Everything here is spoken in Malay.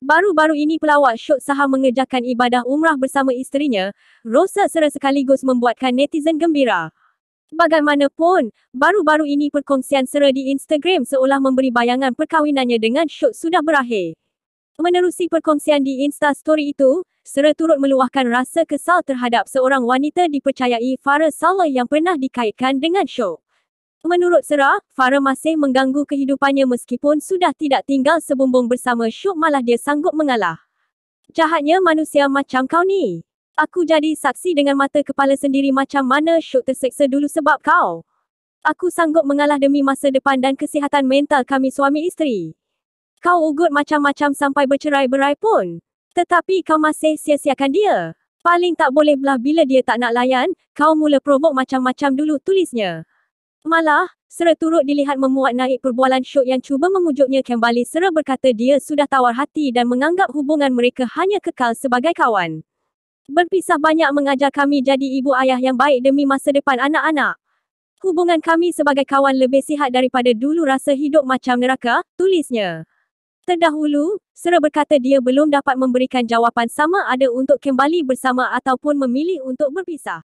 Baru-baru ini pelawak Syok Saham mengerjakan ibadah umrah bersama isterinya, Rosa sera sekaligus membuatkan netizen gembira. Bagaimanapun, baru-baru ini perkongsian sera di Instagram seolah memberi bayangan perkahwinannya dengan Syok sudah berakhir. Menerusi perkongsian di Insta story itu, sera turut meluahkan rasa kesal terhadap seorang wanita dipercayai Farah Saleh yang pernah dikaitkan dengan Syok. Menurut Sarah, Farah masih mengganggu kehidupannya meskipun sudah tidak tinggal sebumbung bersama Syuk malah dia sanggup mengalah. Jahatnya manusia macam kau ni. Aku jadi saksi dengan mata kepala sendiri macam mana Syuk terseksa dulu sebab kau. Aku sanggup mengalah demi masa depan dan kesihatan mental kami suami isteri. Kau ugut macam-macam sampai bercerai-berai pun. Tetapi kau masih sia-siakan dia. Paling tak boleh belah bila dia tak nak layan, kau mula provok macam-macam dulu tulisnya. Malah, Sera turut dilihat memuat naik perbualan Syuk yang cuba memujuknya kembali Sera berkata dia sudah tawar hati dan menganggap hubungan mereka hanya kekal sebagai kawan. Berpisah banyak mengajar kami jadi ibu ayah yang baik demi masa depan anak-anak. Hubungan kami sebagai kawan lebih sihat daripada dulu rasa hidup macam neraka, tulisnya. Terdahulu, Sera berkata dia belum dapat memberikan jawapan sama ada untuk kembali bersama ataupun memilih untuk berpisah.